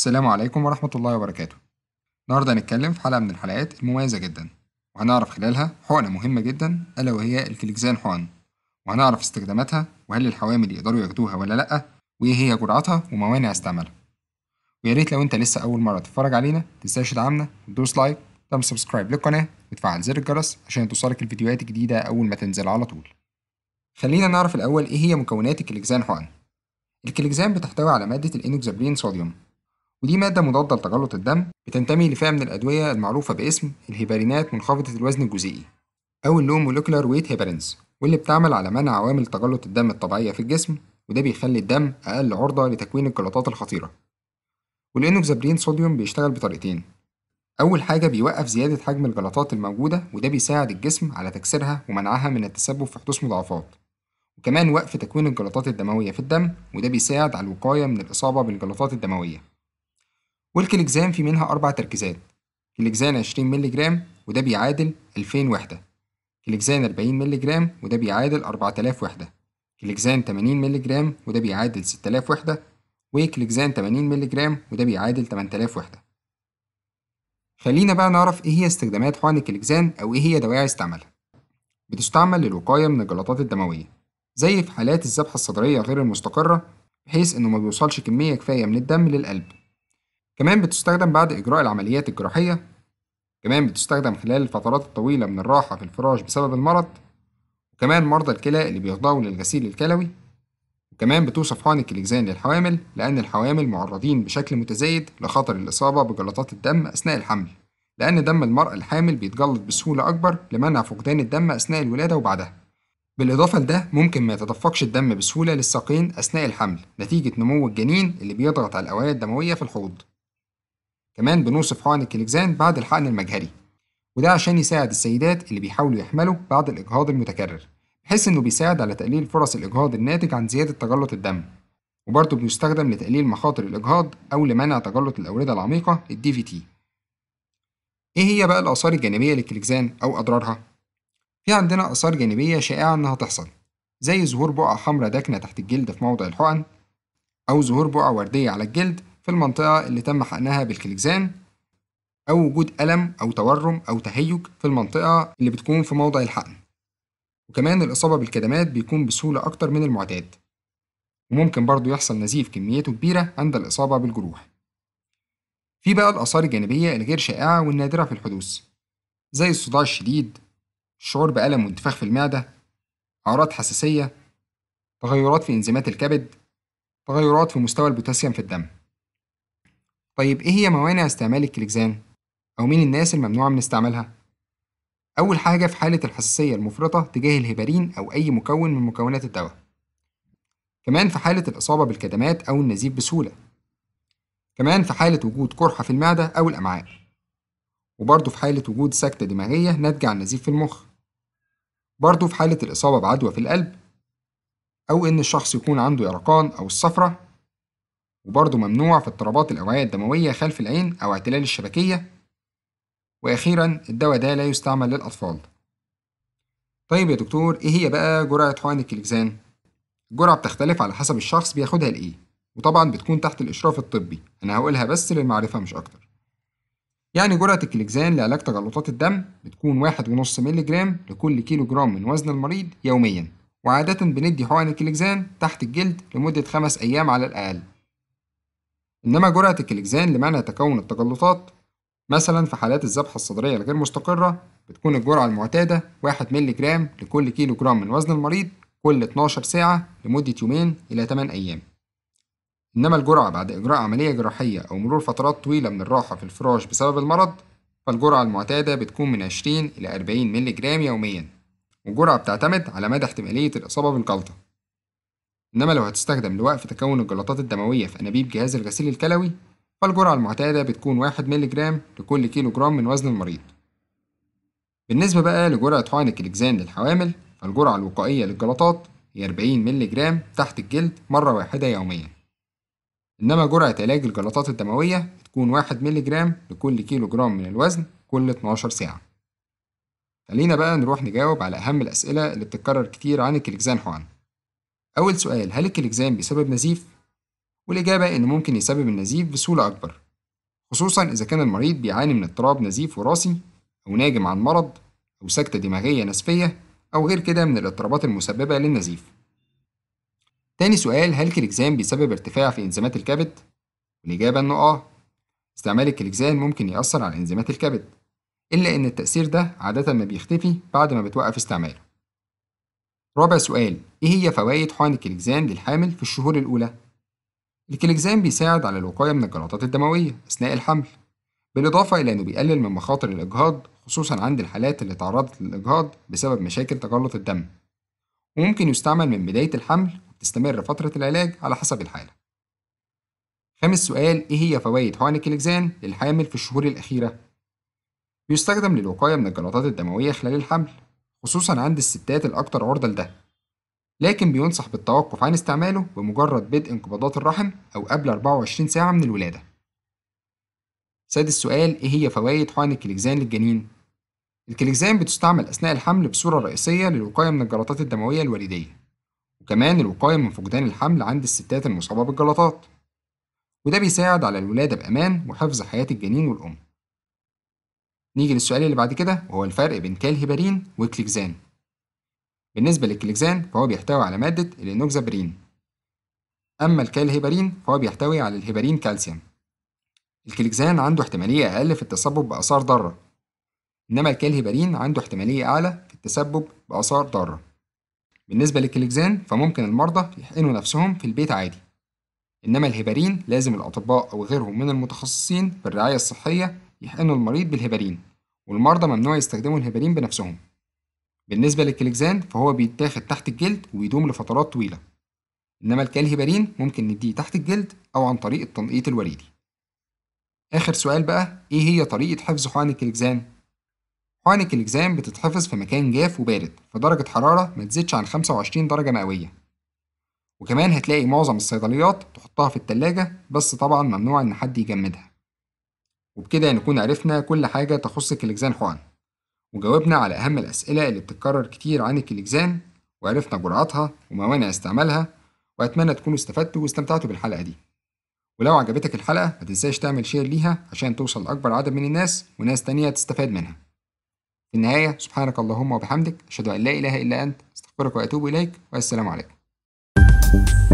السلام عليكم ورحمة الله وبركاته النهاردة هنتكلم في حلقة من الحلقات المميزة جدا وهنعرف خلالها حقنة مهمة جدا ألا وهي الكليكزان حقن وهنعرف استخداماتها وهل الحوامل يقدروا ياخدوها ولا لأ وإيه هي جرعتها وموانع استعمالها وياريت لو أنت لسه أول مرة تتفرج علينا متنساش تدعمنا وتدوس لايك تعمل سبسكرايب للقناة وتفعل زر الجرس عشان توصلك الفيديوهات الجديدة أول ما تنزل على طول خلينا نعرف الأول إيه هي مكونات الكليكزان حقن الكليكزان بتحتوي على مادة الإنوكزابرين صوديوم ودي مادة مضادة لتجلط الدم بتنتمي لفئة من الأدوية المعروفة باسم الهيبارينات منخفضة الوزن الجزيئي أو اللو هو ويت هيبارينز واللي بتعمل على منع عوامل تجلط الدم الطبيعية في الجسم وده بيخلي الدم أقل عرضة لتكوين الجلطات الخطيرة والإنوكزابرين صوديوم بيشتغل بطريقتين أول حاجة بيوقف زيادة حجم الجلطات الموجودة وده بيساعد الجسم على تكسيرها ومنعها من التسبب في حدوث مضاعفات وكمان وقف تكوين الجلطات الدموية في الدم وده بيساعد على الوقاية من الإصابة بالجلطات الدموية والكليكزان في منها أربع تركيزات كليكزان 20 مللي جرام وده بيعادل 2000 وحدة كليكزان 40 مللي جرام وده بيعادل 4000 وحدة كليكزان 80 مللي جرام وده بيعادل 6000 وحدة وكليكزان 80 مللي جرام وده بيعادل 8000 وحدة خلينا بقى نعرف إيه هي استخدامات حقن الكليكزان أو إيه هي دواعي استعمالها بتستعمل للوقاية من الجلطات الدموية زي في حالات الذبحة الصدرية غير المستقرة بحيث إنه ما بيوصلش كمية كفاية من الدم للقلب كمان بتستخدم بعد إجراء العمليات الجراحية كمان بتستخدم خلال الفترات الطويلة من الراحة في الفراش بسبب المرض وكمان مرضى الكلى اللي بيخضعوا للغسيل الكلوي وكمان بتوصف حقنة الإجزان للحوامل لأن الحوامل معرضين بشكل متزايد لخطر الإصابة بجلطات الدم أثناء الحمل لأن دم المرأة الحامل بيتجلط بسهولة أكبر لمنع فقدان الدم أثناء الولادة وبعدها بالإضافة لده ممكن ما يتدفقش الدم بسهولة للساقين أثناء الحمل نتيجة نمو الجنين اللي بيضغط على الأوعية الدموية في الحوض كمان بنوصف حقن الكليكزان بعد الحقن المجهري وده عشان يساعد السيدات اللي بيحاولوا يحملوا بعد الإجهاض المتكرر بحيث إنه بيساعد على تقليل فرص الإجهاض الناتج عن زيادة تجلط الدم وبرضه بيستخدم لتقليل مخاطر الإجهاض أو لمنع تجلط الأوردة العميقة في تي إيه هي بقى الآثار الجانبية للكليكزان أو أضرارها؟ في عندنا آثار جانبية شائعة إنها تحصل زي ظهور بقع حمراء داكنة تحت الجلد في موضع الحقن أو ظهور بقع وردية على الجلد في المنطقة اللي تم حقنها بالكليكزان أو وجود ألم أو تورم أو تهيج في المنطقة اللي بتكون في موضع الحقن وكمان الإصابة بالكدمات بيكون بسهولة أكتر من المعتاد وممكن برضو يحصل نزيف كميته كبيرة عند الإصابة بالجروح في بقى الآثار الجانبية الغير شائعة والنادرة في الحدوث زي الصداع الشديد الشعور بألم وانتفاخ في المعدة أعراض حساسية تغيرات في إنزيمات الكبد تغيرات في مستوى البوتاسيوم في الدم طيب إيه هي موانع استعمال الكليكزان؟ أو مين الناس الممنوعة من استعمالها؟ أول حاجة في حالة الحساسية المفرطة تجاه الهيبارين أو أي مكون من مكونات الدواء. كمان في حالة الإصابة بالكدمات أو النزيف بسهولة. كمان في حالة وجود قرحة في المعدة أو الأمعاء. وبرضه في حالة وجود سكتة دماغية ناتجة عن نزيف في المخ. برضه في حالة الإصابة بعدوى في القلب أو إن الشخص يكون عنده يرقان أو الصفرة وبرضه ممنوع في اضطرابات الأوعية الدموية خلف العين أو اعتلال الشبكية وأخيرا الدواء ده لا يستعمل للأطفال طيب يا دكتور إيه هي بقى جرعة حقن الكليكزان؟ الجرعة بتختلف على حسب الشخص بياخدها لإيه وطبعا بتكون تحت الإشراف الطبي أنا هقولها بس للمعرفة مش أكتر يعني جرعة الكليكزان لعلاج تجلطات الدم بتكون واحد ونص مللي جرام لكل كيلو جرام من وزن المريض يوميا وعادة بندي حقن الكليكزان تحت الجلد لمدة خمس أيام على الأقل إنما جرعة الكليكزان لمنع تكون التجلطات مثلا في حالات الذبحة الصدرية الغير مستقرة بتكون الجرعة المعتادة 1 مللي جرام لكل كيلو جرام من وزن المريض كل 12 ساعة لمدة يومين إلى 8 أيام إنما الجرعة بعد إجراء عملية جراحية أو مرور فترات طويلة من الراحة في الفراش بسبب المرض فالجرعة المعتادة بتكون من 20 إلى 40 مللي جرام يوميا والجرعة بتعتمد على مدى احتمالية الإصابة بالجلطة إنما لو هتستخدم لوقف تكون الجلطات الدموية في أنابيب جهاز الغسيل الكلوي فالجرعة المعتادة بتكون واحد ميلي جرام لكل كيلو جرام من وزن المريض بالنسبة بقى لجرعة حقن الكليكزان للحوامل فالجرعة الوقائية للجلطات هي 40 ميلي جرام تحت الجلد مرة واحدة يوميا إنما جرعة علاج الجلطات الدموية بتكون واحد ميلي جرام لكل كيلو جرام من الوزن كل 12 ساعة خلينا بقى نروح نجاوب على أهم الأسئلة اللي بتتكرر كتير عن الكليكزان حقن أول سؤال هل الكليكزام بيسبب نزيف؟ والإجابة إن ممكن يسبب النزيف بسهولة أكبر خصوصا إذا كان المريض بيعاني من اضطراب نزيف وراثي أو ناجم عن مرض أو سكتة دماغية نسفية أو غير كده من الاضطرابات المسببة للنزيف تاني سؤال هل الكليكزام بيسبب ارتفاع في إنزيمات الكبد؟ والإجابة إنه آه استعمال الكليكزان ممكن يأثر على إنزيمات الكبد إلا إن التأثير ده عادة ما بيختفي بعد ما بتوقف استعماله رابع سؤال إيه هي فوائد حقن الكليكزان للحامل في الشهور الأولى؟ الكليكزان بيساعد على الوقاية من الجلطات الدموية أثناء الحمل بالإضافة إلى إنه بيقلل من مخاطر الإجهاض خصوصا عند الحالات اللي تعرضت للإجهاض بسبب مشاكل تجلط الدم وممكن يستعمل من بداية الحمل وبتستمر فترة العلاج على حسب الحالة خامس سؤال إيه هي فوائد حقن الكليكزان للحامل في الشهور الأخيرة؟ بيستخدم للوقاية من الجلطات الدموية خلال الحمل خصوصا عند الستات الأكثر عرضة لده لكن بينصح بالتوقف عن استعماله بمجرد بدء انقباضات الرحم أو قبل 24 ساعة من الولادة سادس سؤال إيه هي فوائد حقن الكليكزان للجنين؟ الكليكزان بتستعمل أثناء الحمل بصورة رئيسية للوقاية من الجلطات الدموية الوالدية وكمان الوقاية من فقدان الحمل عند الستات المصابة بالجلطات وده بيساعد على الولادة بأمان وحفظ حياة الجنين والأم نيجي للسؤال اللي بعد كده وهو الفرق بين كالهيبارين وكليكزان بالنسبة للكليكزان فهو بيحتوي على مادة الإنوكزابرين أما الكالهيبارين فهو بيحتوي على الهيبارين كالسيوم الكليكزان عنده احتمالية أقل في التسبب بآثار ضارة إنما الكالهيبارين عنده احتمالية أعلى في التسبب بآثار ضارة بالنسبة للكليكزان فممكن المرضى يحقنوا نفسهم في البيت عادي إنما الهيبارين لازم الأطباء أو غيرهم من المتخصصين في الرعاية الصحية يحقنوا المريض بالهيبارين والمرضى ممنوع يستخدموا الهيبارين بنفسهم بالنسبة للكليكزان فهو بيتاخد تحت الجلد ويدوم لفترات طويلة إنما الكالهيبارين ممكن نديه تحت الجلد أو عن طريق التنقيط الوريدي آخر سؤال بقى إيه هي طريقة حفظ حقن الكليكزان؟ حقن الكليكزان بتتحفظ في مكان جاف وبارد في درجة حرارة ما تزيدش عن 25 درجة مئوية وكمان هتلاقي معظم الصيدليات تحطها في التلاجة بس طبعا ممنوع إن حد يجمدها وبكده نكون عرفنا كل حاجة تخص الكليكزان حقن وجاوبنا على أهم الأسئلة اللي بتتكرر كتير عن الكليكزان وعرفنا جرعاتها وموانع استعمالها وأتمنى تكونوا استفدتوا واستمتعتوا بالحلقة دي ولو عجبتك الحلقة متنساش تعمل شير ليها عشان توصل لأكبر عدد من الناس وناس تانية تستفاد منها في النهاية سبحانك اللهم وبحمدك أشهد أن لا إله إلا أنت أستغفرك وأتوب إليك والسلام عليكم